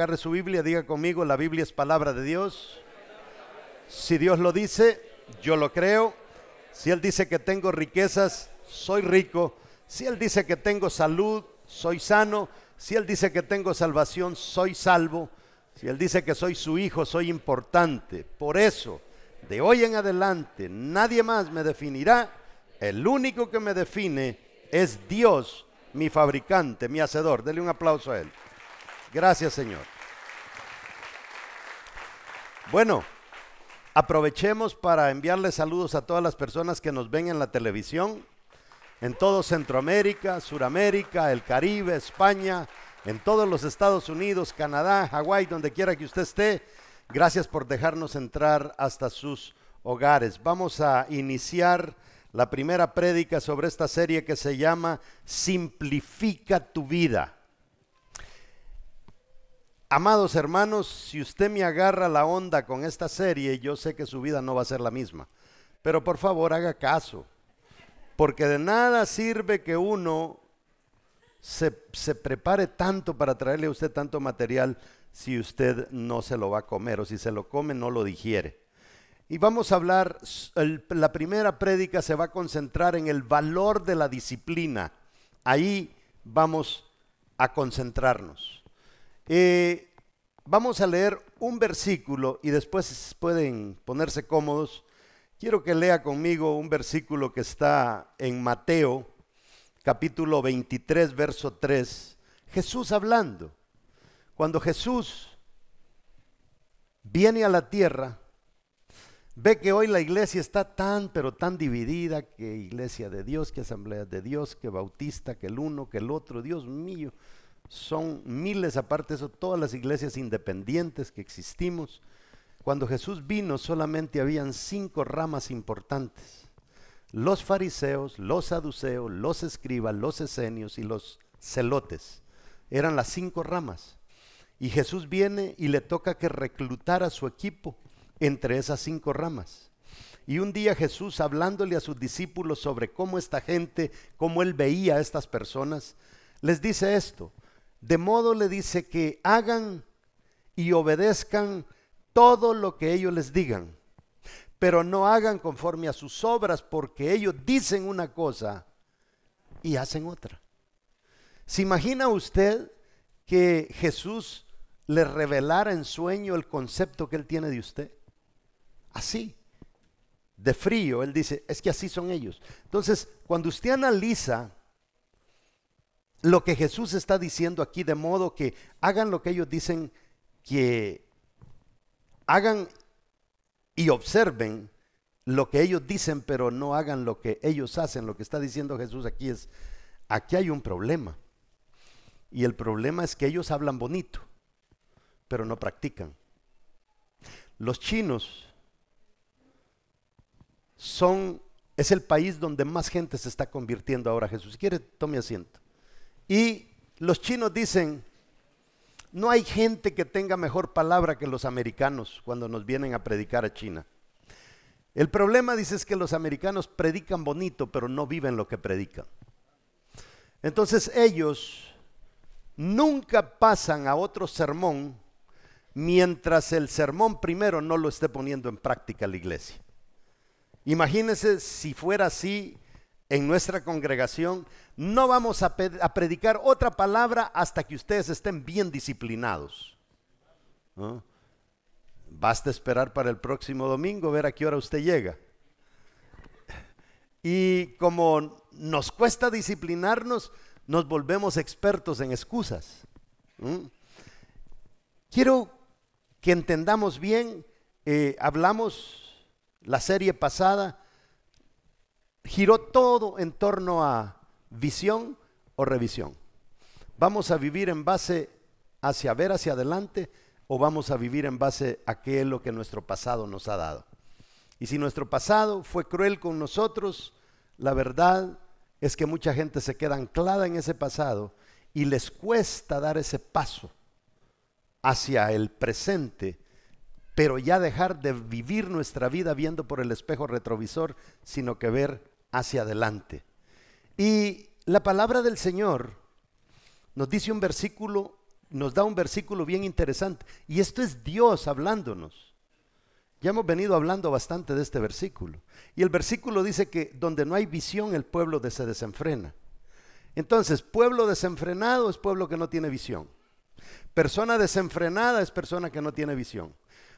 Agarre su Biblia, diga conmigo, la Biblia es palabra de Dios. Si Dios lo dice, yo lo creo. Si Él dice que tengo riquezas, soy rico. Si Él dice que tengo salud, soy sano. Si Él dice que tengo salvación, soy salvo. Si Él dice que soy su hijo, soy importante. Por eso, de hoy en adelante, nadie más me definirá. El único que me define es Dios, mi fabricante, mi hacedor. Dele un aplauso a Él. Gracias, Señor. Bueno, aprovechemos para enviarle saludos a todas las personas que nos ven en la televisión, en todo Centroamérica, Suramérica, el Caribe, España, en todos los Estados Unidos, Canadá, Hawái, donde quiera que usted esté. Gracias por dejarnos entrar hasta sus hogares. Vamos a iniciar la primera prédica sobre esta serie que se llama Simplifica tu vida. Amados hermanos, si usted me agarra la onda con esta serie, yo sé que su vida no va a ser la misma. Pero por favor, haga caso. Porque de nada sirve que uno se, prepare tanto para traerle a usted tanto material si usted no se lo va a comer o si se lo come no lo digiere. Y vamos a hablar, la primera prédica se va a concentrar en el valor de la disciplina. Ahí vamos a concentrarnos. Eh, vamos a leer un versículo y después pueden ponerse cómodos. Quiero que lea conmigo un versículo que está en Mateo, capítulo 23, verso 3. Jesús hablando. Cuando Jesús viene a la tierra, ve que hoy la iglesia está tan, pero tan dividida, que iglesia de Dios, que asamblea de Dios, que bautista, que el uno, que el otro, Dios mío son miles aparte eso, todas las iglesias independientes que existimos. Cuando Jesús vino solamente habían cinco ramas importantes. Los fariseos, los saduceos, los escribas, los esenios y los celotes. Eran las cinco ramas. Y Jesús viene y le toca que reclutara su equipo entre esas cinco ramas. Y un día Jesús, hablándole a sus discípulos sobre cómo esta gente, cómo él veía a estas personas, les dice esto, de modo le dice que hagan y obedezcan todo lo que ellos les digan, pero no hagan conforme a sus obras porque ellos dicen una cosa y hacen otra. ¿Se imagina usted que Jesús le revelara en sueño el concepto que él tiene de usted? Así, de frío, él dice, es que así son ellos. Entonces, cuando usted analiza lo que Jesús está diciendo aquí, de modo que hagan lo que ellos dicen que hagan y observen lo que ellos dicen, pero no hagan lo que ellos hacen. Lo que está diciendo Jesús aquí es, aquí hay un problema. Y el problema es que ellos hablan bonito, pero no practican. Los chinos son, es el país donde más gente se está convirtiendo ahora Jesús. quiere, tome asiento. Y los chinos dicen, no hay gente que tenga mejor palabra que los americanos cuando nos vienen a predicar a China. El problema, dice, es que los americanos predican bonito, pero no viven lo que predican. Entonces ellos nunca pasan a otro sermón mientras el sermón primero no lo esté poniendo en práctica la iglesia. Imagínense si fuera así en nuestra congregación, no vamos a, predicar otra palabra hasta que ustedes estén bien disciplinados. Basta esperar para el próximo domingo, ver a qué hora usted llega. Y como nos cuesta disciplinarnos, nos volvemos expertos en excusas. Quiero que entendamos bien, eh, hablamos la serie pasada giró todo en torno a visión o revisión. ¿Vamos a vivir en base hacia ver hacia adelante o vamos a vivir en base a qué es lo que nuestro pasado nos ha dado? Y si nuestro pasado fue cruel con nosotros, la verdad es que mucha gente se queda anclada en ese pasado y les cuesta dar ese paso hacia el presente, pero ya dejar de vivir nuestra vida viendo por el espejo retrovisor, sino que ver hacia adelante. Y la palabra del Señor nos dice un versículo, nos da un versículo bien interesante. Y esto es Dios hablándonos. Ya hemos venido hablando bastante de este versículo. Y el versículo dice que donde no hay visión el pueblo se desenfrena. Entonces, pueblo desenfrenado es pueblo que no tiene visión. Persona desenfrenada es persona que no tiene visión.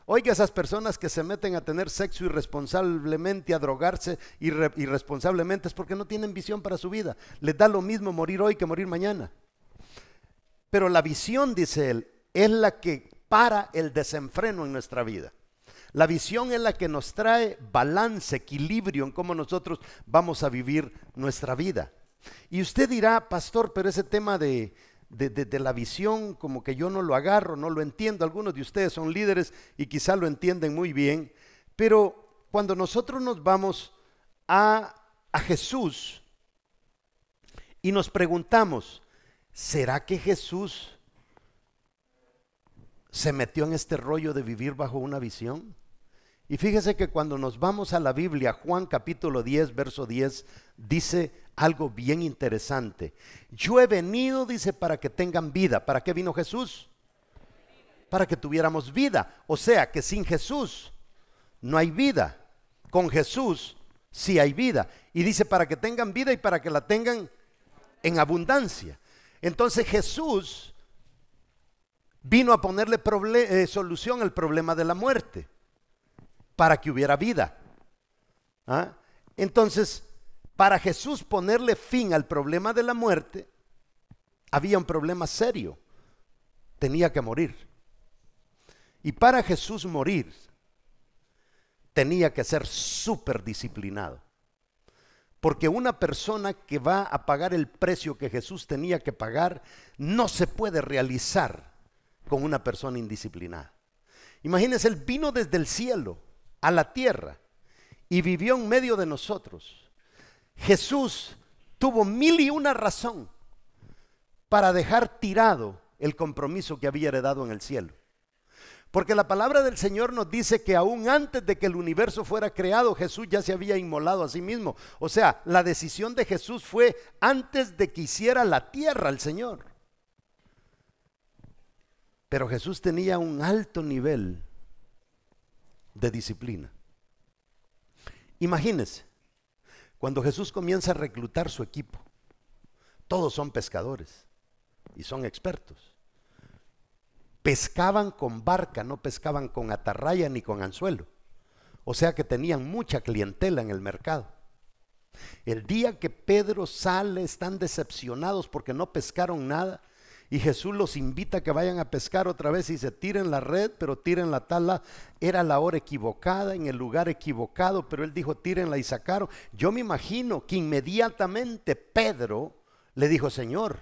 Oiga, esas personas que se meten a tener sexo irresponsablemente, a drogarse irresponsablemente, es porque no tienen visión para su vida. Les da lo mismo morir hoy que morir mañana. Pero la visión, dice él, es la que para el desenfreno en nuestra vida. La visión es la que nos trae balance, equilibrio en cómo nosotros vamos a vivir nuestra vida. Y usted dirá, pastor, pero ese tema de, de, la visión, como que yo no lo agarro, no lo entiendo. Algunos de ustedes son líderes y quizá lo entienden muy bien, pero cuando nosotros nos vamos a, a Jesús y nos preguntamos, ¿será que Jesús se metió en este rollo de vivir bajo una visión? Y fíjese que cuando nos vamos a la Biblia, Juan capítulo 10, verso 10, dice, algo bien interesante. Yo he venido, dice, para que tengan vida. ¿Para qué vino Jesús? Para que tuviéramos vida. O sea, que sin Jesús no hay vida. Con Jesús sí hay vida. Y dice, para que tengan vida y para que la tengan en abundancia. Entonces Jesús vino a ponerle eh, solución al problema de la muerte, para que hubiera vida. ¿Ah? Entonces, para Jesús ponerle fin al problema de la muerte, había un problema serio. Tenía que morir. Y para Jesús morir, tenía que ser súper disciplinado. Porque una persona que va a pagar el precio que Jesús tenía que pagar, no se puede realizar con una persona indisciplinada. Imagínense, Él vino desde el cielo a la tierra y vivió en medio de nosotros Jesús tuvo mil y una razón para dejar tirado el compromiso que había heredado en el cielo. Porque la palabra del Señor nos dice que aún antes de que el universo fuera creado, Jesús ya se había inmolado a sí mismo. O sea, la decisión de Jesús fue antes de que hiciera la tierra el Señor. Pero Jesús tenía un alto nivel de disciplina. Imagínense, cuando Jesús comienza a reclutar su equipo, todos son pescadores y son expertos. Pescaban con barca, no pescaban con atarraya ni con anzuelo. O sea que tenían mucha clientela en el mercado. El día que Pedro sale, están decepcionados porque no pescaron nada y Jesús los invita a que vayan a pescar otra vez y se tiren la red, pero tiren la tala. Era la hora equivocada, en el lugar equivocado, pero él dijo, tírenla y sacaron. Yo me imagino que inmediatamente Pedro le dijo, Señor,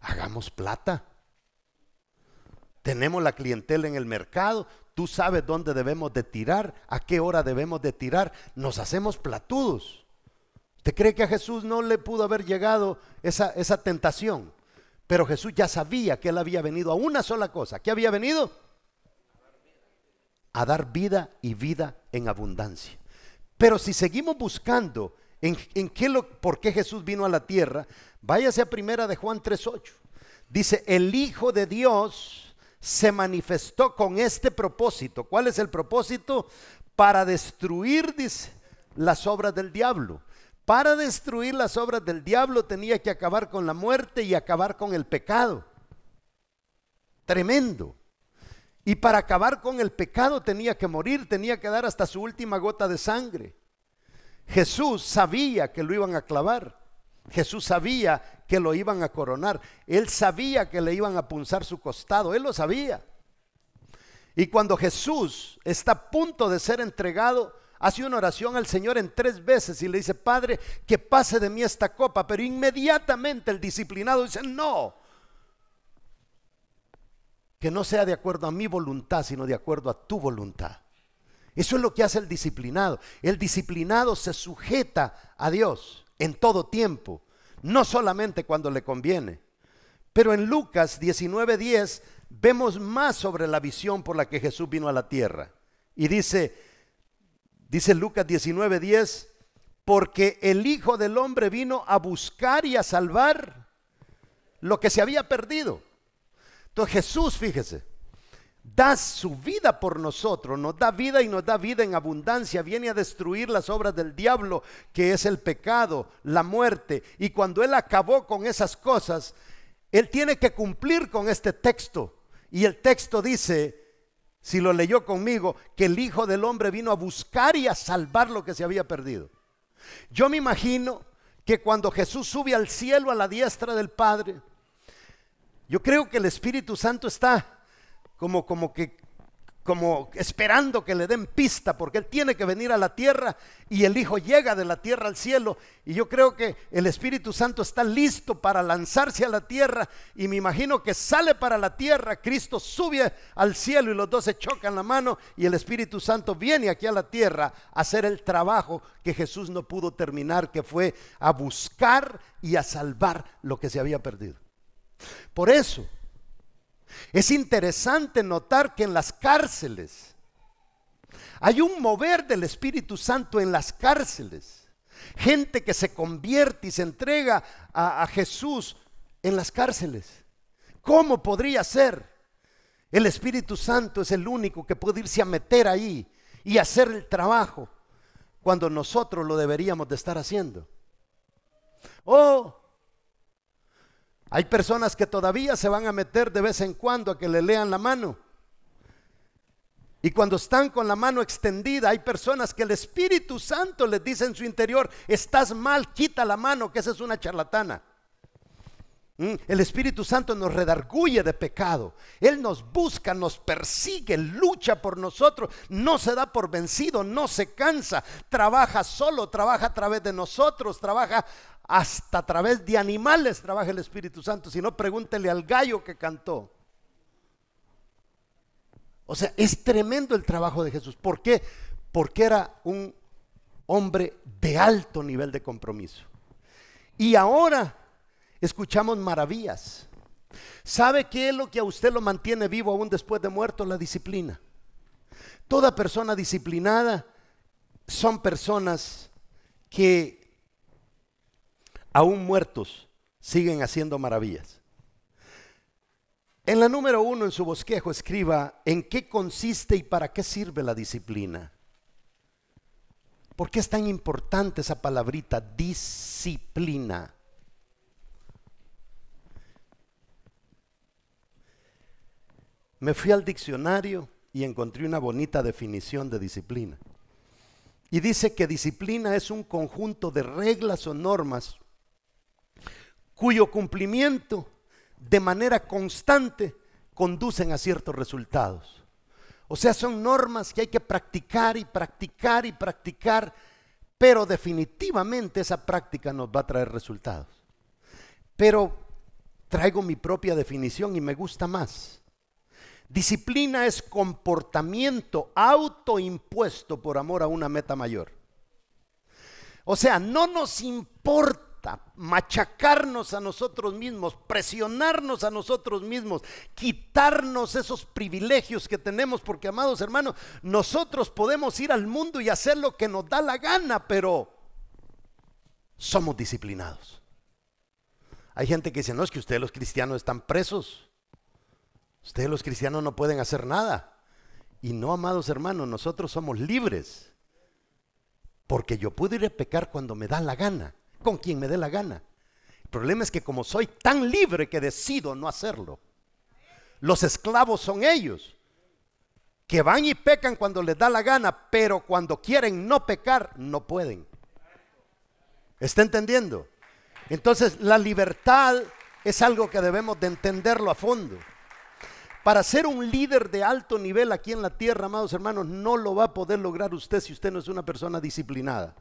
hagamos plata. Tenemos la clientela en el mercado, tú sabes dónde debemos de tirar, a qué hora debemos de tirar, nos hacemos platudos. ¿Te cree que a Jesús no le pudo haber llegado esa, esa tentación? Pero Jesús ya sabía que él había venido a una sola cosa. ¿Qué había venido? A dar vida y vida en abundancia. Pero si seguimos buscando en, qué lo, por qué Jesús vino a la tierra, váyase a primera de Juan 3.8. Dice, el Hijo de Dios se manifestó con este propósito. ¿Cuál es el propósito? Para destruir, dice, las obras del diablo. Para destruir las obras del diablo tenía que acabar con la muerte y acabar con el pecado. Tremendo. Y para acabar con el pecado tenía que morir, tenía que dar hasta su última gota de sangre. Jesús sabía que lo iban a clavar. Jesús sabía que lo iban a coronar. Él sabía que le iban a punzar su costado. Él lo sabía. Y cuando Jesús está a punto de ser entregado, hace una oración al Señor en tres veces y le dice, Padre, que pase de mí esta copa, pero inmediatamente el disciplinado dice, no, que no sea de acuerdo a mi voluntad, sino de acuerdo a tu voluntad. Eso es lo que hace el disciplinado. El disciplinado se sujeta a Dios en todo tiempo, no solamente cuando le conviene. Pero en Lucas 19:10 vemos más sobre la visión por la que Jesús vino a la tierra. Y dice, Dice Lucas 19:10, porque el Hijo del Hombre vino a buscar y a salvar lo que se había perdido. Entonces Jesús, fíjese, da su vida por nosotros, nos da vida y nos da vida en abundancia, viene a destruir las obras del diablo, que es el pecado, la muerte. Y cuando Él acabó con esas cosas, Él tiene que cumplir con este texto. Y el texto dice, si lo leyó conmigo, que el Hijo del Hombre vino a buscar y a salvar lo que se había perdido. Yo me imagino que cuando Jesús sube al cielo a la diestra del Padre, yo creo que el Espíritu Santo está como, como que como esperando que le den pista, porque él tiene que venir a la tierra y el Hijo llega de la tierra al cielo. Y yo creo que el Espíritu Santo está listo para lanzarse a la tierra y me imagino que sale para la tierra, Cristo sube al cielo y los dos se chocan la mano y el Espíritu Santo viene aquí a la tierra a hacer el trabajo que Jesús no pudo terminar, que fue a buscar y a salvar lo que se había perdido. Por eso es interesante notar que en las cárceles hay un mover del Espíritu Santo en las cárceles. Gente que se convierte y se entrega a, Jesús en las cárceles. ¿Cómo podría ser? El Espíritu Santo es el único que puede irse a meter ahí y hacer el trabajo cuando nosotros lo deberíamos de estar haciendo. Oh, hay personas que todavía se van a meter de vez en cuando a que le lean la mano. Y cuando están con la mano extendida, hay personas que el Espíritu Santo les dice en su interior, estás mal, quita la mano, que esa es una charlatana. ¿Mm? El Espíritu Santo nos redarguye de pecado. Él nos busca, nos persigue, lucha por nosotros. No se da por vencido, no se cansa. Trabaja solo, trabaja a través de nosotros, trabaja hasta a través de animales, trabaja el Espíritu Santo. Si no, pregúntele al gallo que cantó. O sea, es tremendo el trabajo de Jesús. ¿Por qué? Porque era un hombre de alto nivel de compromiso. Y ahora Escuchamos maravillas. ¿Sabe qué es lo que a usted lo mantiene vivo aún después de muerto? La disciplina. Toda persona disciplinada son personas que aún muertos siguen haciendo maravillas. En la número uno en su bosquejo escriba en qué consiste y para qué sirve la disciplina. ¿Por qué es tan importante esa palabrita disciplina? Me fui al diccionario y encontré una bonita definición de disciplina. Y dice que disciplina es un conjunto de reglas o normas cuyo cumplimiento de manera constante conducen a ciertos resultados. O sea, son normas que hay que practicar y practicar y practicar, pero definitivamente esa práctica nos va a traer resultados. Pero traigo mi propia definición y me gusta más. Disciplina es comportamiento autoimpuesto por amor a una meta mayor. O sea, no nos importa machacarnos a nosotros mismos, presionarnos a nosotros mismos, quitarnos esos privilegios que tenemos, porque amados hermanos, nosotros podemos ir al mundo y hacer lo que nos da la gana, pero somos disciplinados. Hay gente que dice, no, es que ustedes los cristianos están presos. Ustedes los cristianos no pueden hacer nada. Y no, amados hermanos, nosotros somos libres. Porque yo puedo ir a pecar cuando me da la gana, con quien me dé la gana. El problema es que como soy tan libre que decido no hacerlo. Los esclavos son ellos, que van y pecan cuando les da la gana, pero cuando quieren no pecar, no pueden. ¿Está entendiendo? Entonces la libertad es algo que debemos de entenderlo a fondo. Para ser un líder de alto nivel aquí en la tierra, amados hermanos, no lo va a poder lograr usted si usted no es una persona disciplinada.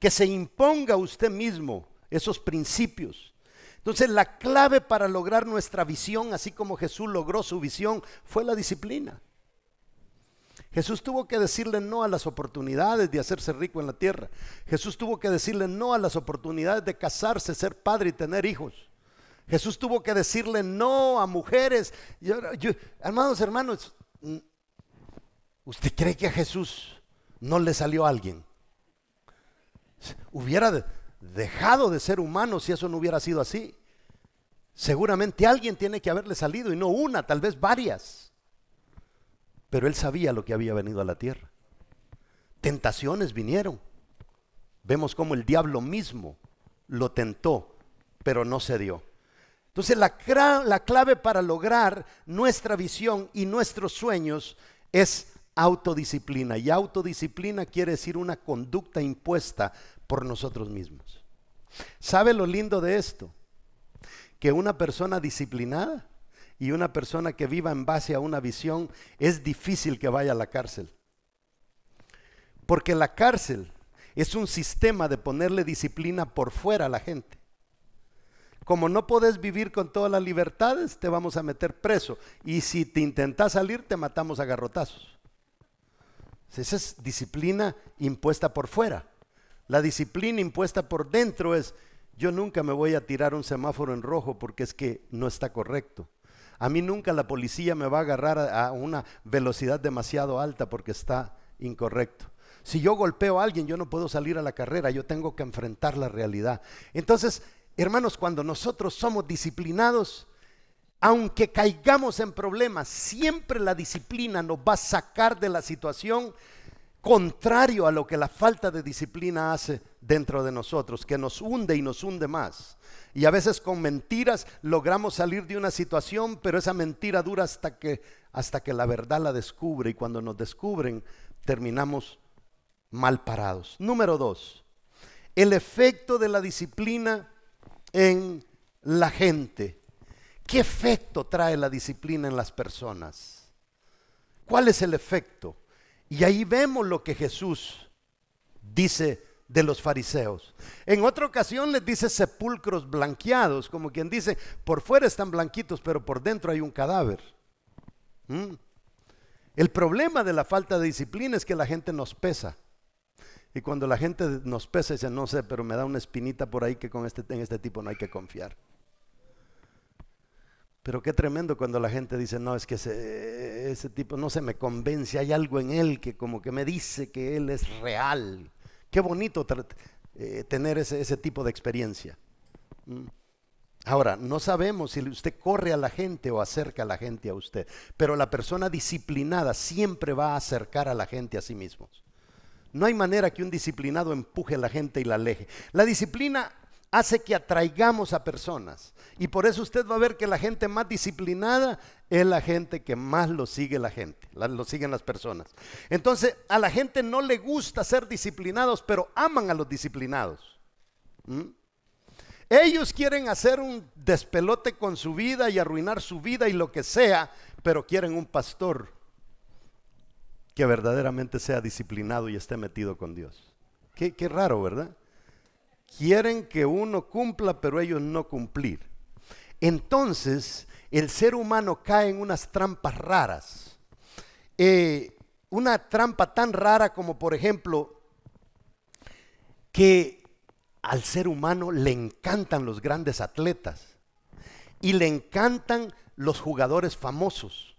Que se imponga usted mismo esos principios. Entonces la clave para lograr nuestra visión, así como Jesús logró su visión, fue la disciplina. Jesús tuvo que decirle no a las oportunidades de hacerse rico en la tierra. Jesús tuvo que decirle no a las oportunidades de casarse, ser padre y tener hijos. Jesús tuvo que decirle no a mujeres. hermanos, hermanos, mm, ¿usted cree que a Jesús no le salió alguien? Hubiera dejado de ser humano si eso no hubiera sido así. Seguramente alguien tiene que haberle salido y no una, tal vez varias. Pero él sabía lo que había venido a la tierra. Tentaciones vinieron. Vemos cómo el diablo mismo lo tentó, pero no cedió dio. Entonces la, la clave para lograr nuestra visión y nuestros sueños es autodisciplina. Y autodisciplina quiere decir una conducta impuesta por nosotros mismos. ¿Sabe lo lindo de esto? Que una persona disciplinada y una persona que viva en base a una visión es difícil que vaya a la cárcel. Porque la cárcel es un sistema de ponerle disciplina por fuera a la gente. Como no podés vivir con todas las libertades, te vamos a meter preso. Y si te intentas salir, te matamos a garrotazos. Esa es disciplina impuesta por fuera. La disciplina impuesta por dentro es, yo nunca me voy a tirar un semáforo en rojo porque es que no está correcto. A mí nunca la policía me va a agarrar a una velocidad demasiado alta porque está incorrecto. Si yo golpeo a alguien, yo no puedo salir a la carrera, yo tengo que enfrentar la realidad. Entonces, Hermanos, cuando nosotros somos disciplinados, aunque caigamos en problemas, siempre la disciplina nos va a sacar de la situación contrario a lo que la falta de disciplina hace dentro de nosotros, que nos hunde y nos hunde más. Y a veces con mentiras logramos salir de una situación, pero esa mentira dura hasta que, hasta que la verdad la descubre y cuando nos descubren terminamos mal parados. Número dos, el efecto de la disciplina en la gente? ¿Qué efecto trae la disciplina en las personas? ¿Cuál es el efecto? Y ahí vemos lo que Jesús dice de los fariseos. En otra ocasión les dice sepulcros blanqueados, como quien dice, por fuera están blanquitos, pero por dentro hay un cadáver. ¿Mm? El problema de la falta de disciplina es que la gente nos pesa. Y cuando la gente nos pesa, dice, no sé, pero me da una espinita por ahí que con este, en este tipo no hay que confiar. Pero qué tremendo cuando la gente dice, no, es que ese, tipo no se me convence, hay algo en él que como que me dice que él es real. Qué bonito eh, tener ese, tipo de experiencia. Mm. Ahora, no sabemos si usted corre a la gente o acerca a la gente a usted, pero la persona disciplinada siempre va a acercar a la gente a sí mismos. No hay manera que un disciplinado empuje a la gente y la aleje. La disciplina hace que atraigamos a personas. Y por eso usted va a ver que la gente más disciplinada es la gente que más lo sigue la gente, lo siguen las personas. Entonces, a la gente no le gusta ser disciplinados, pero aman a los disciplinados. ¿Mm? Ellos quieren hacer un despelote con su vida y arruinar su vida y lo que sea, pero quieren un pastor que verdaderamente sea disciplinado y esté metido con Dios. Qué, raro, ¿verdad? Quieren que uno cumpla, pero ellos no cumplir. Entonces, el ser humano cae en unas trampas raras. Eh, una trampa tan rara como, por ejemplo, que al ser humano le encantan los grandes atletas y le encantan los jugadores famosos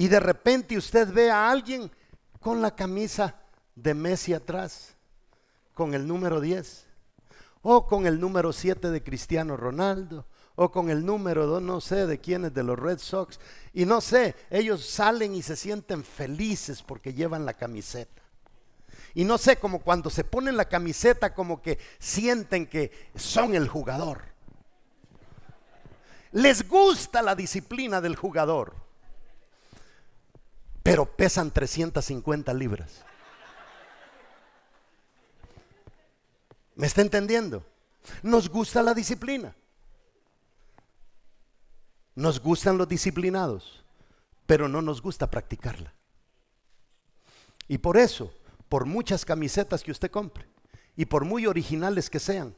y de repente usted ve a alguien con la camisa de Messi atrás, con el número 10, o con el número 7 de Cristiano Ronaldo, o con el número, no sé de es de los Red Sox, y no sé, ellos salen y se sienten felices porque llevan la camiseta. Y no sé, como cuando se ponen la camiseta, como que sienten que son el jugador. Les gusta la disciplina del jugador pero pesan 350 libras. ¿Me está entendiendo? Nos gusta la disciplina. Nos gustan los disciplinados, pero no nos gusta practicarla. Y por eso, por muchas camisetas que usted compre y por muy originales que sean,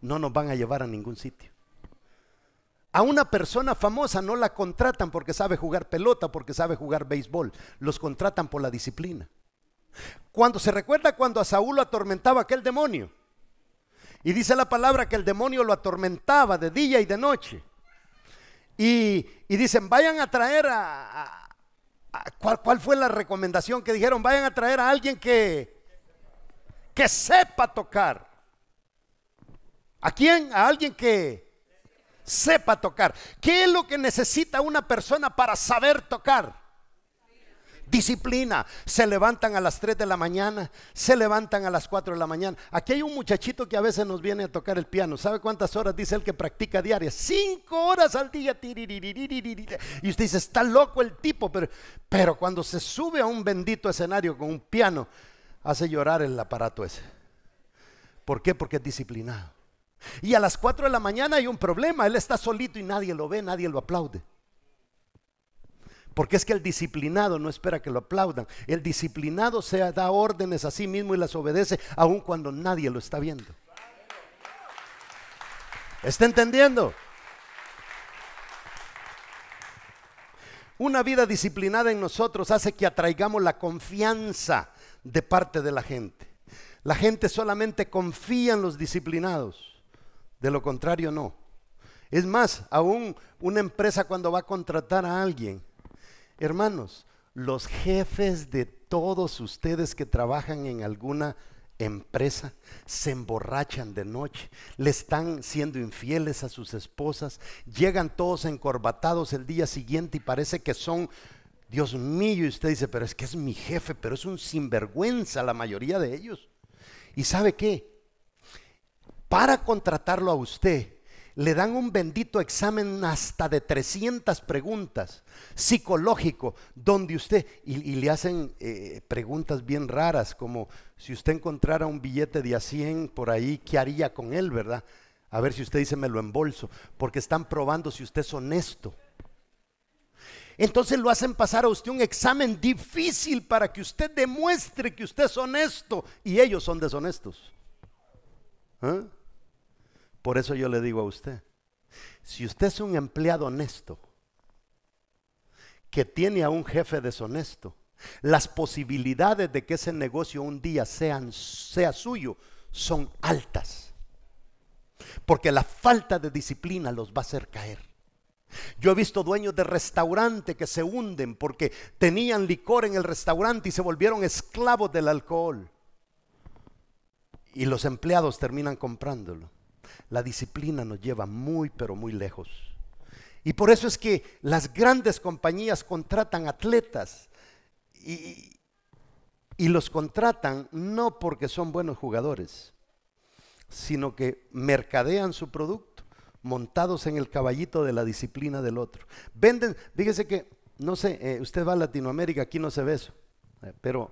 no nos van a llevar a ningún sitio. A una persona famosa no la contratan porque sabe jugar pelota, porque sabe jugar béisbol. Los contratan por la disciplina. Cuando se recuerda cuando a Saúl lo atormentaba aquel demonio. Y dice la palabra que el demonio lo atormentaba de día y de noche. Y, dicen, vayan a traer a... ¿cuál, ¿Cuál fue la recomendación que dijeron? Vayan a traer a alguien que, que sepa tocar. ¿A quién? A alguien que sepa tocar. ¿Qué es lo que necesita una persona para saber tocar? Disciplina. Se levantan a las 3 de la mañana, se levantan a las 4 de la mañana. Aquí hay un muchachito que a veces nos viene a tocar el piano. ¿Sabe cuántas horas dice él que practica diaria? Cinco horas al día. Y usted dice, está loco el tipo, pero, pero cuando se sube a un bendito escenario con un piano, hace llorar el aparato ese. ¿Por qué? Porque es disciplinado. Y a las 4 de la mañana hay un problema, él está solito y nadie lo ve, nadie lo aplaude. Porque es que el disciplinado no espera que lo aplaudan. El disciplinado se da órdenes a sí mismo y las obedece aun cuando nadie lo está viendo. ¿Está entendiendo? Una vida disciplinada en nosotros hace que atraigamos la confianza de parte de la gente. La gente solamente confía en los disciplinados. De lo contrario, no. Es más, aún una empresa cuando va a contratar a alguien, hermanos, los jefes de todos ustedes que trabajan en alguna empresa, se emborrachan de noche, le están siendo infieles a sus esposas, llegan todos encorbatados el día siguiente y parece que son, Dios mío, y usted dice, pero es que es mi jefe, pero es un sinvergüenza la mayoría de ellos. ¿Y sabe qué? para contratarlo a usted, le dan un bendito examen hasta de 300 preguntas psicológico, donde usted, y, le hacen eh, preguntas bien raras, como si usted encontrara un billete de a 100 por ahí, ¿qué haría con él, verdad? A ver si usted dice, me lo embolso, porque están probando si usted es honesto. Entonces lo hacen pasar a usted un examen difícil para que usted demuestre que usted es honesto y ellos son deshonestos. ¿Eh? Por eso yo le digo a usted, si usted es un empleado honesto, que tiene a un jefe deshonesto, las posibilidades de que ese negocio un día sean, sea suyo son altas. Porque la falta de disciplina los va a hacer caer. Yo he visto dueños de restaurante que se hunden porque tenían licor en el restaurante y se volvieron esclavos del alcohol. Y los empleados terminan comprándolo la disciplina nos lleva muy, pero muy lejos. Y por eso es que las grandes compañías contratan atletas y, los contratan no porque son buenos jugadores, sino que mercadean su producto montados en el caballito de la disciplina del otro. Venden, fíjese que, no sé, eh, usted va a Latinoamérica, aquí no se ve eso, eh, pero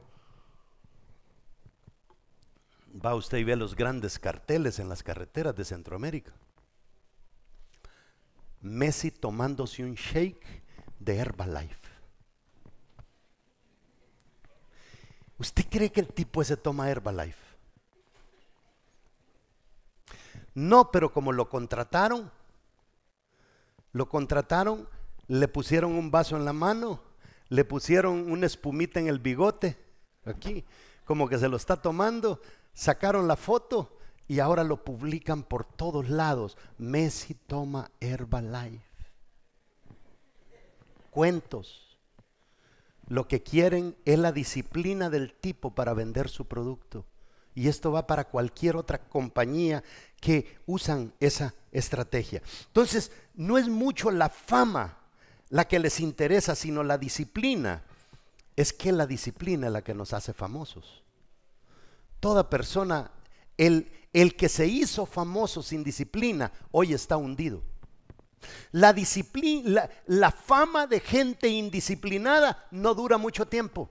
va usted y ve los grandes carteles en las carreteras de Centroamérica. Messi tomándose un shake de Herbalife. ¿Usted cree que el tipo ese toma Herbalife? No, pero como lo contrataron, lo contrataron, le pusieron un vaso en la mano, le pusieron una espumita en el bigote, aquí, como que se lo está tomando, sacaron la foto y ahora lo publican por todos lados. Messi toma Herbalife. Cuentos. Lo que quieren es la disciplina del tipo para vender su producto. Y esto va para cualquier otra compañía que usan esa estrategia. Entonces, no es mucho la fama la que les interesa, sino la disciplina. Es que la disciplina es la que nos hace famosos. Toda persona, el, que se hizo famoso sin disciplina, hoy está hundido. La, la, fama de gente indisciplinada no dura mucho tiempo.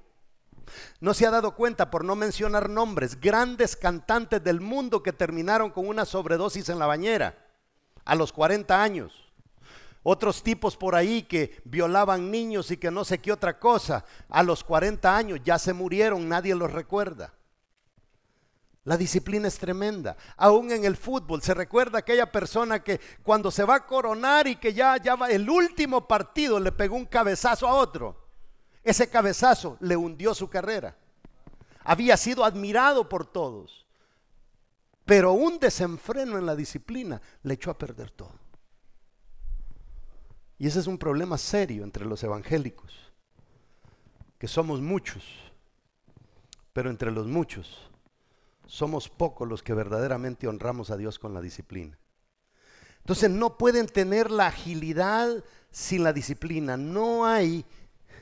No se ha dado cuenta, por no mencionar nombres, grandes cantantes del mundo que terminaron con una sobredosis en la bañera a los 40 años. Otros tipos por ahí que violaban niños y que no sé qué otra cosa, a los 40 años ya se murieron, nadie los recuerda. La disciplina es tremenda. Aún en el fútbol se recuerda aquella persona que cuando se va a coronar y que ya, ya va el último partido le pegó un cabezazo a otro. Ese cabezazo le hundió su carrera. Había sido admirado por todos. Pero un desenfreno en la disciplina le echó a perder todo. Y ese es un problema serio entre los evangélicos, que somos muchos, pero entre los muchos somos pocos los que verdaderamente honramos a Dios con la disciplina. Entonces no pueden tener la agilidad sin la disciplina. No hay,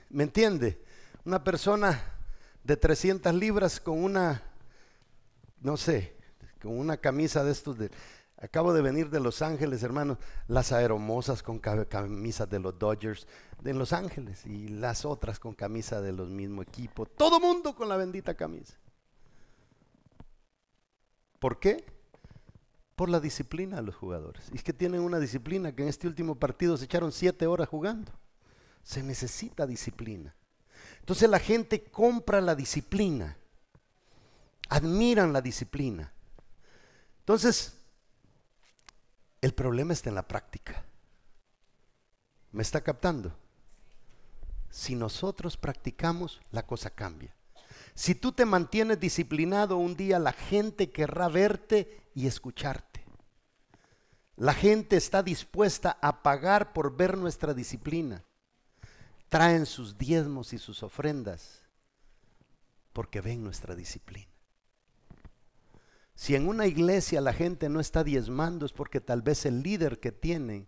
¿me entiende? Una persona de 300 libras con una, no sé, con una camisa de estos de... Acabo de venir de Los Ángeles, hermanos, las aeromosas con camisas de los Dodgers de Los Ángeles y las otras con camisa de los mismo equipo. Todo mundo con la bendita camisa. ¿Por qué? Por la disciplina de los jugadores. Y es que tienen una disciplina que en este último partido se echaron siete horas jugando. Se necesita disciplina. Entonces la gente compra la disciplina, admiran la disciplina. Entonces, el problema está en la práctica. ¿Me está captando? Si nosotros practicamos, la cosa cambia. Si tú te mantienes disciplinado un día, la gente querrá verte y escucharte. La gente está dispuesta a pagar por ver nuestra disciplina. Traen sus diezmos y sus ofrendas porque ven nuestra disciplina. Si en una iglesia la gente no está diezmando es porque tal vez el líder que tiene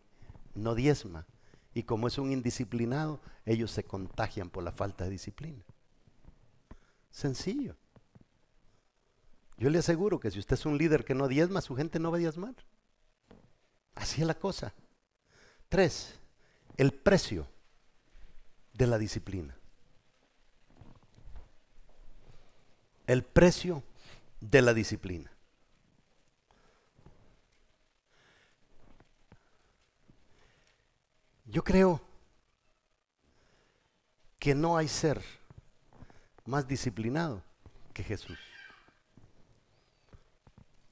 no diezma. Y como es un indisciplinado, ellos se contagian por la falta de disciplina. Sencillo. Yo le aseguro que si usted es un líder que no diezma, su gente no va a diezmar. Así es la cosa. Tres, el precio de la disciplina. El precio de la disciplina. Yo creo que no hay ser más disciplinado que Jesús.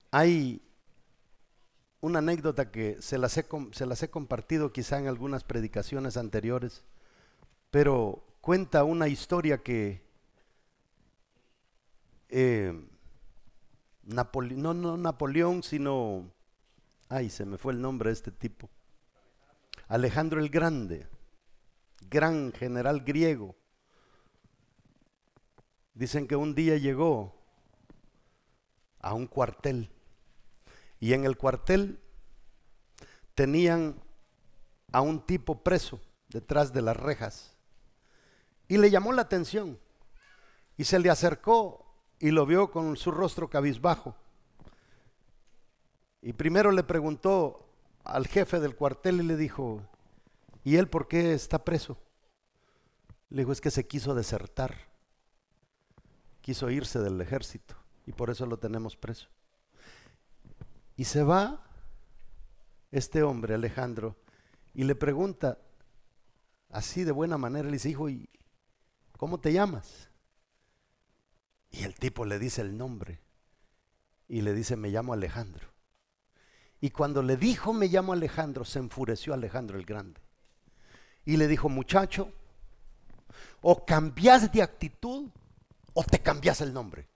Hay una anécdota que se las, he, compartido quizá en algunas predicaciones anteriores, pero cuenta una historia que eh, no, no Napoleón, sino, ay, se me fue el nombre de este tipo, Alejandro el Grande, gran general griego, Dicen que un día llegó a un cuartel y en el cuartel tenían a un tipo preso detrás de las rejas y le llamó la atención y se le acercó y lo vio con su rostro cabizbajo. Y primero le preguntó al jefe del cuartel y le dijo, ¿y él por qué está preso? Le dijo, es que se quiso desertar quiso irse del ejército y por eso lo tenemos preso. Y se va este hombre, Alejandro, y le pregunta, así de buena manera, le dice, hijo, ¿y cómo te llamas? Y el tipo le dice el nombre y le dice, me llamo Alejandro. Y cuando le dijo, me llamo Alejandro, se enfureció Alejandro el Grande. Y le dijo, muchacho, o cambias de actitud o te cambias el nombre.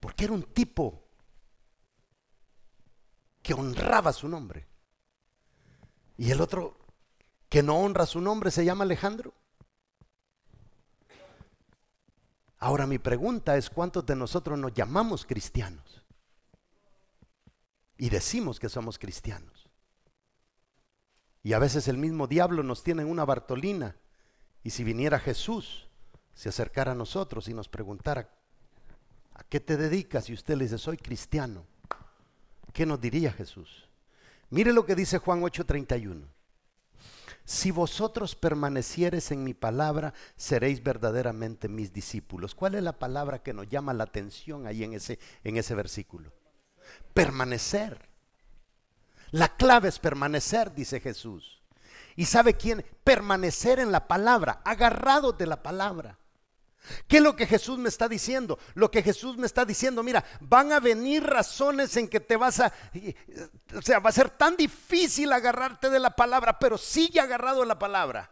Porque era un tipo que honraba su nombre. Y el otro que no honra su nombre se llama Alejandro. Ahora mi pregunta es cuántos de nosotros nos llamamos cristianos y decimos que somos cristianos. Y a veces el mismo diablo nos tiene en una Bartolina y si viniera Jesús, se acercara a nosotros y nos preguntara, ¿a qué te dedicas? Y usted le dice, soy cristiano. ¿Qué nos diría Jesús? Mire lo que dice Juan 8:31. Si vosotros permaneciereis en mi palabra, seréis verdaderamente mis discípulos. ¿Cuál es la palabra que nos llama la atención ahí en ese, en ese versículo? Permanecer. La clave es permanecer, dice Jesús. ¿Y sabe quién? Permanecer en la palabra, agarrado de la palabra. ¿Qué es lo que Jesús me está diciendo? Lo que Jesús me está diciendo, mira, van a venir razones en que te vas a, eh, o sea, va a ser tan difícil agarrarte de la palabra, pero sigue agarrado de la palabra.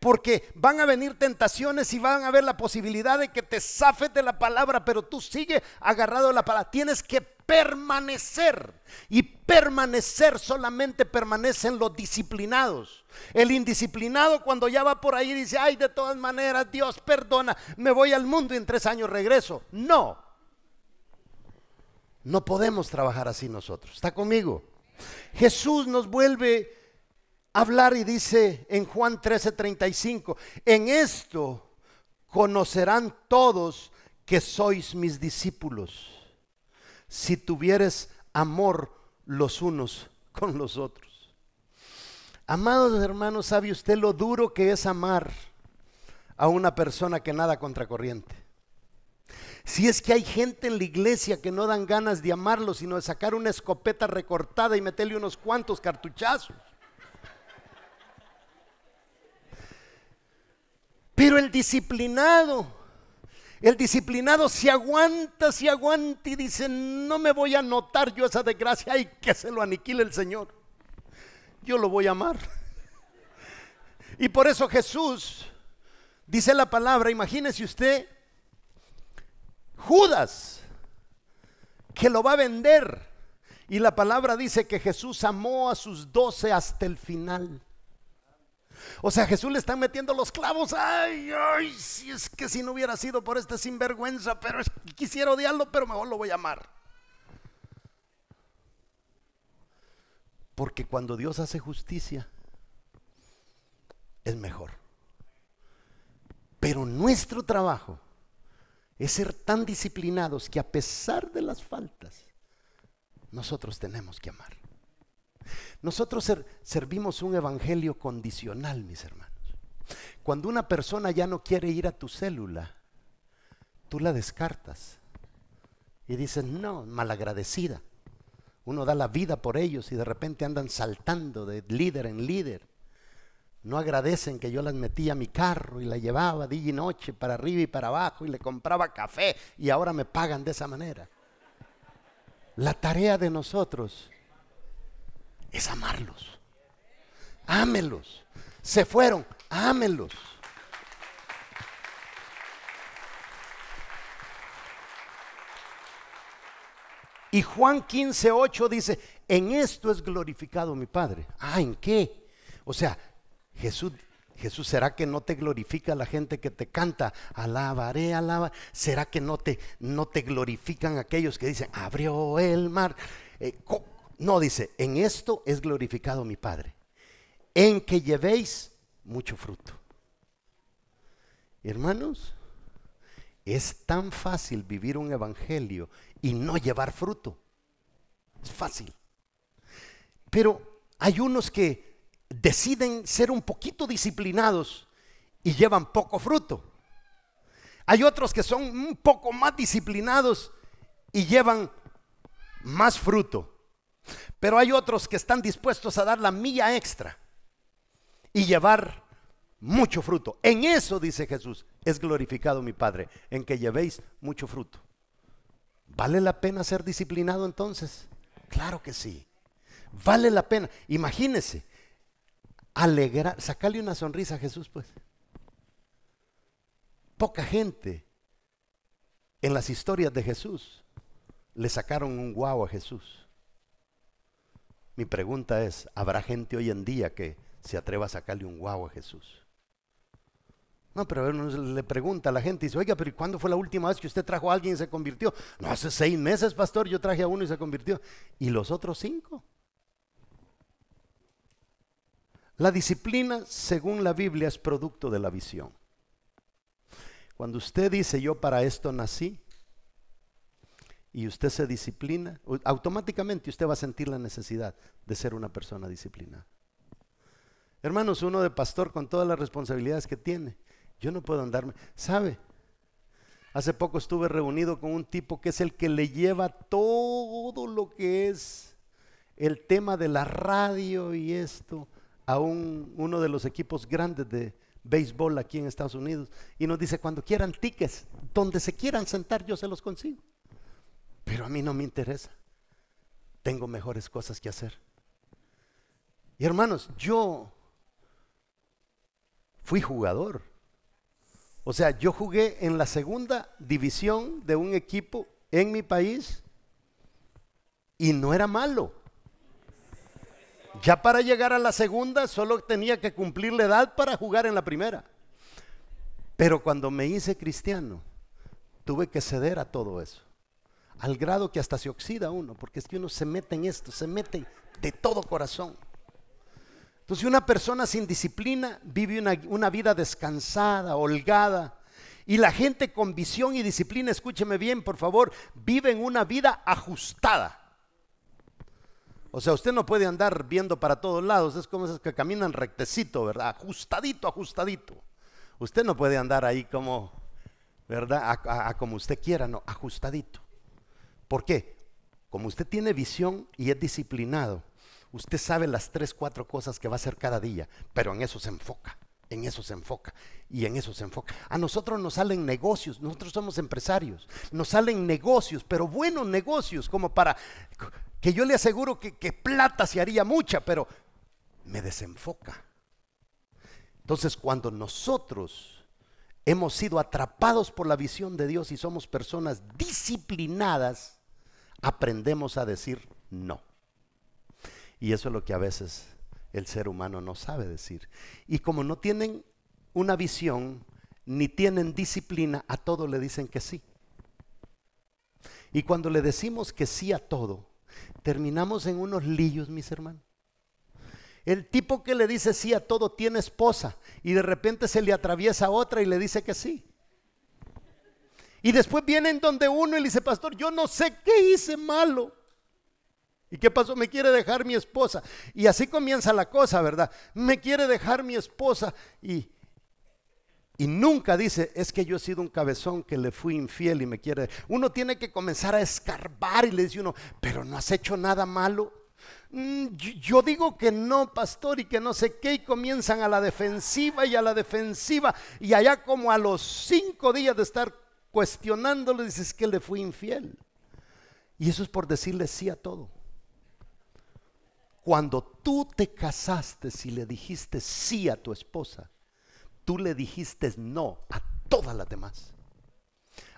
Porque van a venir tentaciones y van a haber la posibilidad de que te zafes de la palabra, pero tú sigue agarrado de la palabra. Tienes que permanecer. Y permanecer solamente permanecen los disciplinados. El indisciplinado cuando ya va por ahí dice, ay, de todas maneras, Dios perdona, me voy al mundo y en tres años regreso. No. No podemos trabajar así nosotros. ¿Está conmigo? Jesús nos vuelve a hablar y dice en Juan 13:35, en esto conocerán todos que sois mis discípulos, si tuvieres amor los unos con los otros. Amados hermanos, ¿sabe usted lo duro que es amar a una persona que nada contracorriente? Si es que hay gente en la iglesia que no dan ganas de amarlo, sino de sacar una escopeta recortada y meterle unos cuantos cartuchazos. Pero el disciplinado, el disciplinado se aguanta, se aguanta y dice, no me voy a notar yo esa desgracia, ay, que se lo aniquile el Señor yo lo voy a amar. Y por eso Jesús dice la palabra, imagínese usted, Judas, que lo va a vender. Y la palabra dice que Jesús amó a sus doce hasta el final. O sea, Jesús le está metiendo los clavos. Ay, ay, si es que si no hubiera sido por esta sinvergüenza, pero quisiera odiarlo, pero mejor lo voy a amar. Porque cuando Dios hace justicia, es mejor. Pero nuestro trabajo es ser tan disciplinados que a pesar de las faltas, nosotros tenemos que amar. Nosotros servimos un evangelio condicional, mis hermanos. Cuando una persona ya no quiere ir a tu célula, tú la descartas y dices, no, malagradecida. Uno da la vida por ellos y de repente andan saltando de líder en líder. No agradecen que yo las metía a mi carro y la llevaba día y noche para arriba y para abajo y le compraba café y ahora me pagan de esa manera. La tarea de nosotros es amarlos. Ámelos. Se fueron, ámelos. Y Juan 15, 8 dice, en esto es glorificado mi Padre. Ah, ¿en qué? O sea, Jesús, Jesús, ¿será que no te glorifica la gente que te canta? Alabaré, alaba. ¿Será que no te, no te glorifican aquellos que dicen, abrió el mar? Eh, no, dice, en esto es glorificado mi Padre. En que llevéis mucho fruto. Hermanos, es tan fácil vivir un evangelio y no llevar fruto. Es fácil. Pero hay unos que deciden ser un poquito disciplinados y llevan poco fruto. Hay otros que son un poco más disciplinados y llevan más fruto. Pero hay otros que están dispuestos a dar la milla extra y llevar mucho fruto. En eso dice Jesús, es glorificado mi Padre, en que llevéis mucho fruto. ¿Vale la pena ser disciplinado entonces? Claro que sí. Vale la pena. Imagínese, alegrar, sacarle una sonrisa a Jesús, pues. Poca gente en las historias de Jesús le sacaron un guau a Jesús. Mi pregunta es, ¿habrá gente hoy en día que se atreva a sacarle un guau a Jesús? No, pero uno le pregunta a la gente y dice, oiga, pero cuándo fue la última vez que usted trajo a alguien y se convirtió? No, hace seis meses, pastor, yo traje a uno y se convirtió. ¿Y los otros cinco? La disciplina, según la Biblia, es producto de la visión. Cuando usted dice, yo para esto nací, y usted se disciplina, automáticamente usted va a sentir la necesidad de ser una persona disciplinada. Hermanos, uno de pastor con todas las responsabilidades que tiene, yo no puedo andarme. ¿Sabe? Hace poco estuve reunido con un tipo que es el que le lleva todo lo que es el tema de la radio y esto a un, uno de los equipos grandes de béisbol aquí en Estados Unidos. Y nos dice, cuando quieran tickets, donde se quieran sentar, yo se los consigo. Pero a mí no me interesa. Tengo mejores cosas que hacer. Y hermanos, yo fui jugador o sea, yo jugué en la segunda división de un equipo en mi país y no era malo. Ya para llegar a la segunda solo tenía que cumplir la edad para jugar en la primera. Pero cuando me hice cristiano, tuve que ceder a todo eso. Al grado que hasta se oxida uno, porque es que uno se mete en esto, se mete de todo corazón. Entonces pues una persona sin disciplina vive una, vida descansada, holgada. Y la gente con visión y disciplina, escúcheme bien, por favor, en una vida ajustada. O sea, usted no puede andar viendo para todos lados, es como esas que caminan rectecito, ¿verdad? Ajustadito, ajustadito. Usted no puede andar ahí como, ¿verdad? a como usted quiera, no, ajustadito. ¿Por qué? Como usted tiene visión y es disciplinado, Usted sabe las tres, cuatro cosas que va a hacer cada día, pero en eso se enfoca, en eso se enfoca y en eso se enfoca. A nosotros nos salen negocios, nosotros somos empresarios, nos salen negocios, pero buenos negocios, como para, que yo le aseguro que, que plata se haría mucha, pero me desenfoca. Entonces cuando nosotros hemos sido atrapados por la visión de Dios y somos personas disciplinadas, aprendemos a decir no. Y eso es lo que a veces el ser humano no sabe decir. Y como no tienen una visión ni tienen disciplina, a todo le dicen que sí. Y cuando le decimos que sí a todo, terminamos en unos lillos, mis hermanos. El tipo que le dice sí a todo tiene esposa y de repente se le atraviesa otra y le dice que sí. Y después vienen donde uno y le dice, pastor, yo no sé qué hice malo. ¿Y qué pasó? Me quiere dejar mi esposa. Y así comienza la cosa, ¿verdad? Me quiere dejar mi esposa. Y, y nunca dice, es que yo he sido un cabezón que le fui infiel y me quiere. Uno tiene que comenzar a escarbar y le dice uno, pero no has hecho nada malo. Mm, yo digo que no, pastor, y que no sé qué, y comienzan a la defensiva y a la defensiva, y allá como a los cinco días de estar cuestionándole, dices que le fui infiel. Y eso es por decirle sí a todo. Cuando tú te casaste y le dijiste sí a tu esposa, tú le dijiste no a todas las demás.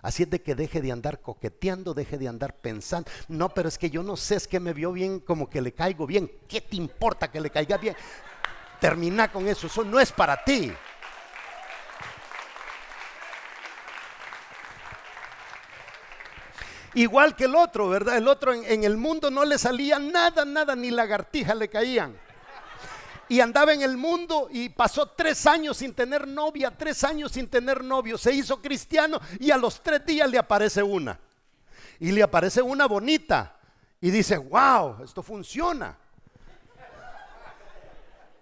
Así es de que deje de andar coqueteando, deje de andar pensando. No, pero es que yo no sé, es que me vio bien, como que le caigo bien. ¿Qué te importa que le caiga bien? Termina con eso, eso no es para ti. Igual que el otro, ¿verdad? El otro en, el mundo no le salía nada, nada, ni lagartijas le caían y andaba en el mundo y pasó tres años sin tener novia, tres años sin tener novio, se hizo cristiano y a los tres días le aparece una. Y le aparece una bonita y dice, wow, esto funciona.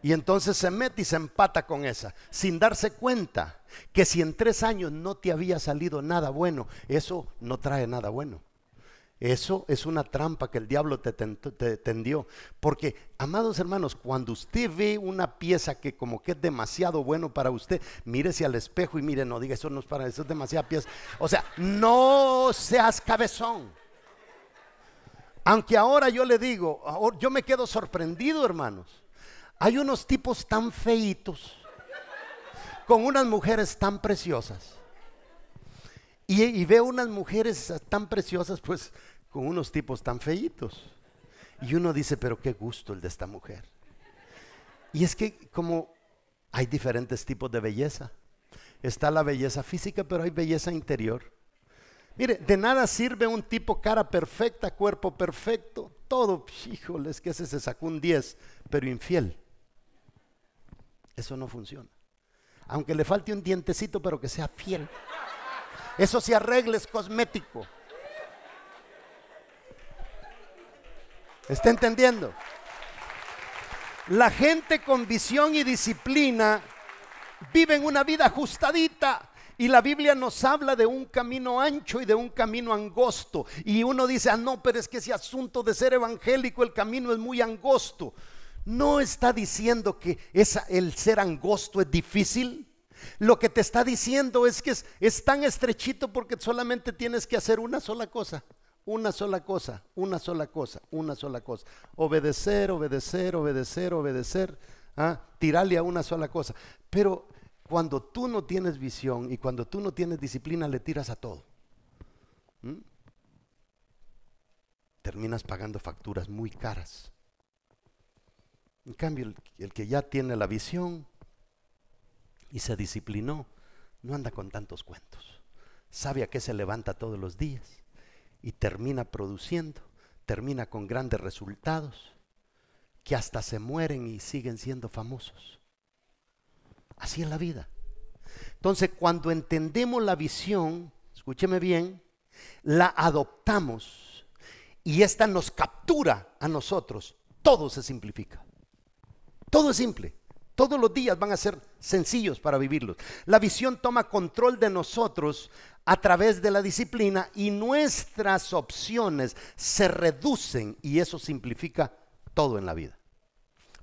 Y entonces se mete y se empata con esa, sin darse cuenta que si en tres años no te había salido nada bueno, eso no trae nada bueno. Eso es una trampa que el diablo te, tendió. Porque, amados hermanos, cuando usted ve una pieza que como que es demasiado bueno para usted, mírese al espejo y mire, no diga, eso no es para eso, es demasiada pieza. O sea, no seas cabezón. Aunque ahora yo le digo, yo me quedo sorprendido, hermanos. Hay unos tipos tan feitos, con unas mujeres tan preciosas. Y, ve veo unas mujeres tan preciosas, pues, con unos tipos tan feitos. Y uno dice, pero qué gusto el de esta mujer. Y es que como hay diferentes tipos de belleza. Está la belleza física, pero hay belleza interior. Mire, de nada sirve un tipo cara perfecta, cuerpo perfecto, todo, es que ese se sacó un 10, pero infiel. Eso no funciona. Aunque le falte un dientecito, pero que sea fiel. Eso si arregles es cosmético. ¿Está entendiendo? La gente con visión y disciplina viven una vida ajustadita. Y la Biblia nos habla de un camino ancho y de un camino angosto. Y uno dice, ah, no, pero es que ese asunto de ser evangélico, el camino es muy angosto no está diciendo que el ser angosto es difícil. Lo que te está diciendo es que es, tan estrechito porque solamente tienes que hacer una sola cosa, una sola cosa, una sola cosa, una sola cosa. Obedecer, obedecer, obedecer, obedecer, ¿ah? tirarle a una sola cosa. Pero cuando tú no tienes visión y cuando tú no tienes disciplina, le tiras a todo. ¿Mm? Terminas pagando facturas muy caras. En cambio, el, que ya tiene la visión y se disciplinó, no anda con tantos cuentos. Sabe a qué se levanta todos los días y termina produciendo, termina con grandes resultados, que hasta se mueren y siguen siendo famosos. Así es la vida. Entonces, cuando entendemos la visión, escúcheme bien, la adoptamos y esta nos captura a nosotros, todo se simplifica. Todo es simple. Todos los días van a ser sencillos para vivirlos. La visión toma control de nosotros a través de la disciplina y nuestras opciones se reducen y eso simplifica todo en la vida.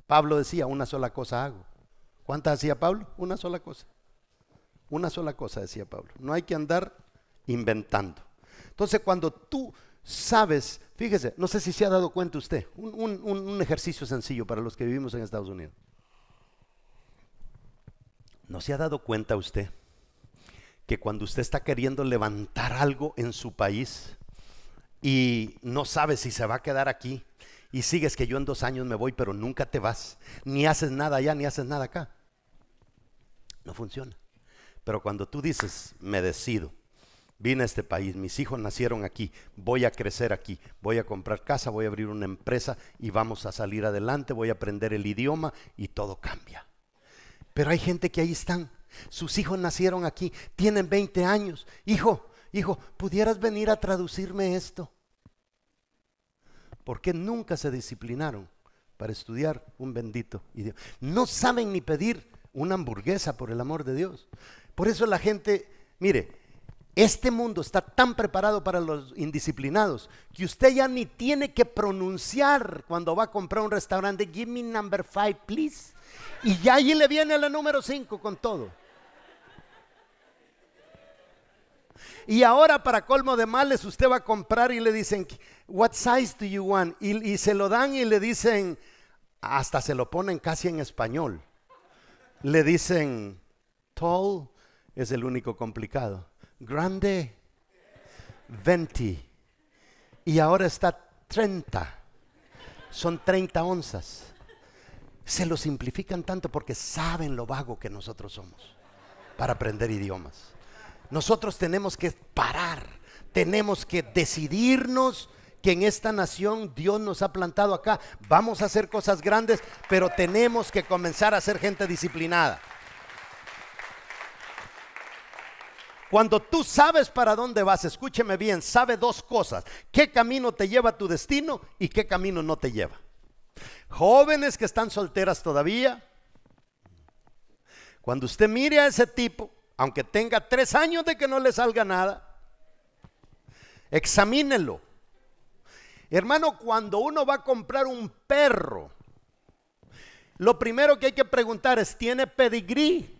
Pablo decía, una sola cosa hago. ¿Cuántas hacía Pablo? Una sola cosa. Una sola cosa decía Pablo. No hay que andar inventando. Entonces cuando tú sabes, fíjese, no sé si se ha dado cuenta usted, un, ejercicio sencillo para los que vivimos en Estados Unidos. ¿No se ha dado cuenta usted que cuando usted está queriendo levantar algo en su país y no sabe si se va a quedar aquí y sigues que yo en dos años me voy pero nunca te vas, ni haces nada allá ni haces nada acá? No funciona. Pero cuando tú dices, me decido, Vine a este país, mis hijos nacieron aquí, voy a crecer aquí, voy a comprar casa, voy a abrir una empresa y vamos a salir adelante, voy a aprender el idioma y todo cambia. Pero hay gente que ahí están, sus hijos nacieron aquí, tienen 20 años. Hijo, hijo, ¿pudieras venir a traducirme esto? porque nunca se disciplinaron para estudiar un bendito idioma? No saben ni pedir una hamburguesa, por el amor de Dios. Por eso la gente, mire, este mundo está tan preparado para los indisciplinados que usted ya ni tiene que pronunciar cuando va a comprar un restaurante, give me number five, please. Y ya allí le viene la número cinco con todo. Y ahora para colmo de males usted va a comprar y le dicen, what size do you want? Y, y se lo dan y le dicen, hasta se lo ponen casi en español. Le dicen, tall es el único complicado grande 20 y ahora está 30. Son 30 onzas. Se lo simplifican tanto porque saben lo vago que nosotros somos para aprender idiomas. Nosotros tenemos que parar, tenemos que decidirnos que en esta nación Dios nos ha plantado acá. Vamos a hacer cosas grandes, pero tenemos que comenzar a ser gente disciplinada. Cuando tú sabes para dónde vas, escúcheme bien, sabe dos cosas, qué camino te lleva a tu destino y qué camino no te lleva. Jóvenes que están solteras todavía, cuando usted mire a ese tipo, aunque tenga tres años de que no le salga nada, examínelo. Hermano, cuando uno va a comprar un perro, lo primero que hay que preguntar es, ¿tiene pedigrí?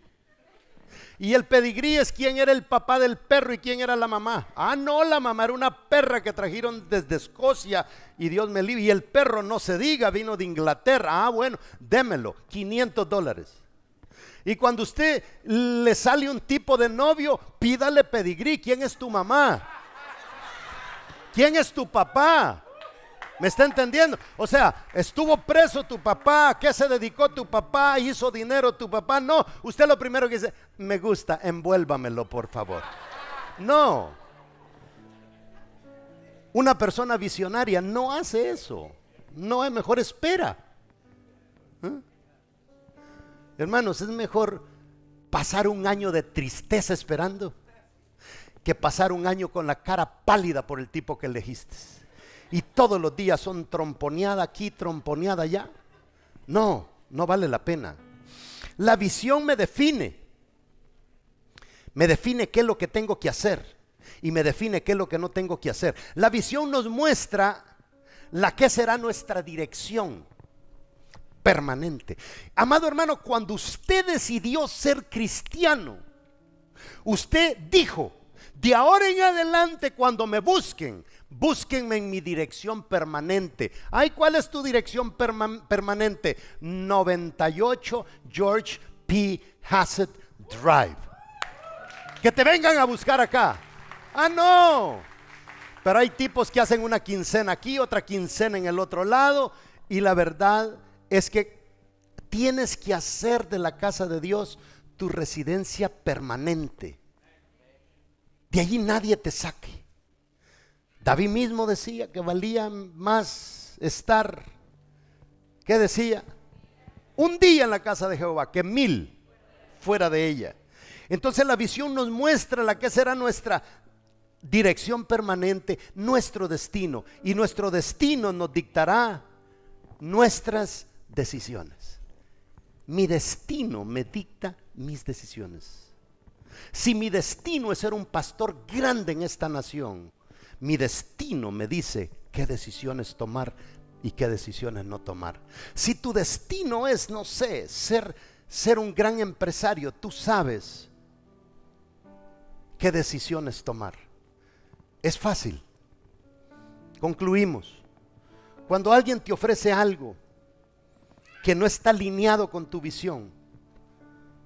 Y el pedigrí es quién era el papá del perro y quién era la mamá. Ah, no, la mamá era una perra que trajeron desde Escocia y Dios me libre. Y el perro, no se diga, vino de Inglaterra. Ah, bueno, démelo, 500 dólares. Y cuando usted le sale un tipo de novio, pídale pedigrí. ¿Quién es tu mamá? ¿Quién es tu papá? ¿Me está entendiendo? O sea, estuvo preso tu papá, ¿qué se dedicó tu papá? ¿Hizo dinero tu papá? No, usted lo primero que dice, me gusta, envuélvamelo por favor. No. Una persona visionaria no hace eso. No es mejor espera. ¿Eh? Hermanos, es mejor pasar un año de tristeza esperando que pasar un año con la cara pálida por el tipo que elegiste y todos los días son tromponeada aquí, tromponeada allá. No, no vale la pena. La visión me define. Me define qué es lo que tengo que hacer y me define qué es lo que no tengo que hacer. La visión nos muestra la que será nuestra dirección permanente. Amado hermano, cuando usted decidió ser cristiano, usted dijo, de ahora en adelante cuando me busquen, Búsquenme en mi dirección permanente. Ay, ¿cuál es tu dirección permanente? 98 George P. Hassett Drive. Que te vengan a buscar acá. Ah, no. Pero hay tipos que hacen una quincena aquí, otra quincena en el otro lado. Y la verdad es que tienes que hacer de la casa de Dios tu residencia permanente. De allí nadie te saque. David mismo decía que valía más estar, ¿qué decía? Un día en la casa de Jehová que mil fuera de ella. Entonces la visión nos muestra la que será nuestra dirección permanente, nuestro destino. Y nuestro destino nos dictará nuestras decisiones. Mi destino me dicta mis decisiones. Si mi destino es ser un pastor grande en esta nación, mi destino me dice qué decisiones tomar y qué decisiones no tomar. Si tu destino es, no sé, ser, ser un gran empresario, tú sabes qué decisiones tomar. Es fácil. Concluimos. Cuando alguien te ofrece algo que no está alineado con tu visión,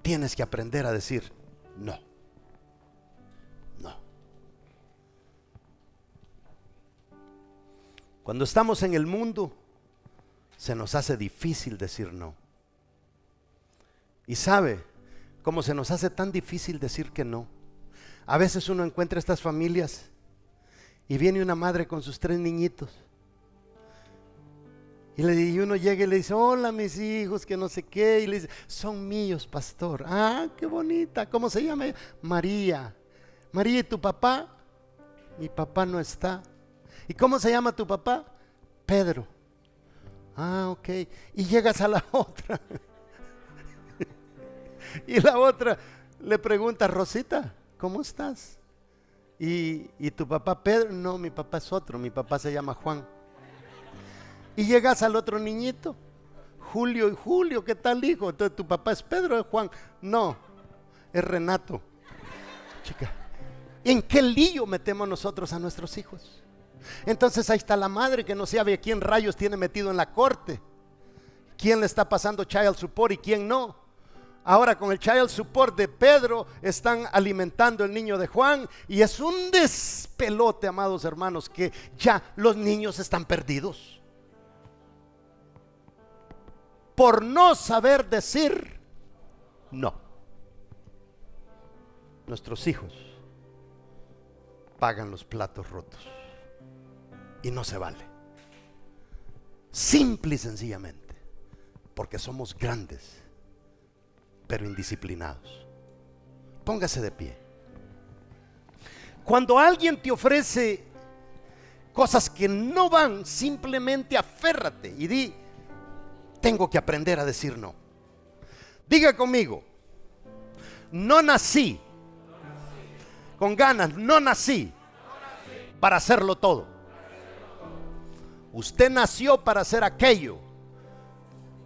tienes que aprender a decir no. Cuando estamos en el mundo, se nos hace difícil decir no. Y sabe, cómo se nos hace tan difícil decir que no. A veces uno encuentra estas familias y viene una madre con sus tres niñitos. Y, uno llega y le dice, hola mis hijos, que no sé qué. Y le dice, son míos, pastor. Ah, qué bonita. ¿Cómo se llama? María. María, ¿y tu papá? Mi papá no está. ¿Y cómo se llama tu papá? Pedro. Ah, ok. Y llegas a la otra. y la otra le pregunta, Rosita, ¿cómo estás? ¿Y, tu papá Pedro? No, mi papá es otro, mi papá se llama Juan. Y llegas al otro niñito, Julio y Julio, ¿qué tal hijo? Entonces tu papá es Pedro, es Juan. No, es Renato. Chica, ¿en qué lío metemos nosotros a nuestros hijos? Entonces ahí está la madre que no sabe a quién rayos tiene metido en la corte. ¿Quién le está pasando child support y quién no? Ahora con el child support de Pedro están alimentando el niño de Juan y es un despelote, amados hermanos, que ya los niños están perdidos. Por no saber decir no. Nuestros hijos pagan los platos rotos. Y no se vale. Simple y sencillamente. Porque somos grandes, pero indisciplinados. Póngase de pie. Cuando alguien te ofrece cosas que no van, simplemente aférrate y di, tengo que aprender a decir no. Diga conmigo, no nací, con ganas, no nací para hacerlo todo. Usted nació para hacer aquello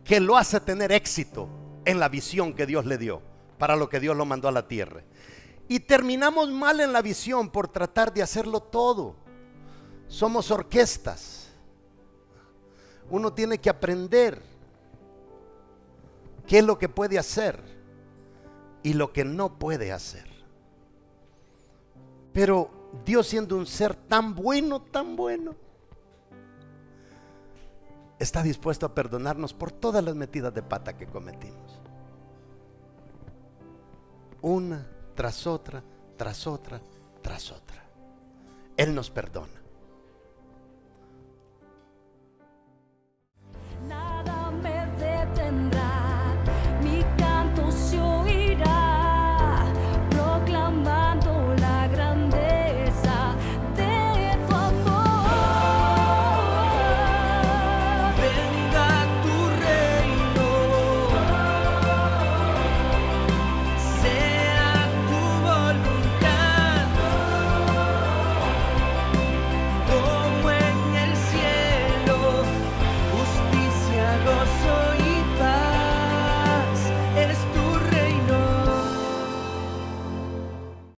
que lo hace tener éxito en la visión que Dios le dio, para lo que Dios lo mandó a la tierra. Y terminamos mal en la visión por tratar de hacerlo todo. Somos orquestas. Uno tiene que aprender qué es lo que puede hacer y lo que no puede hacer. Pero Dios siendo un ser tan bueno, tan bueno, está dispuesto a perdonarnos por todas las metidas de pata que cometimos. Una tras otra, tras otra, tras otra. Él nos perdona.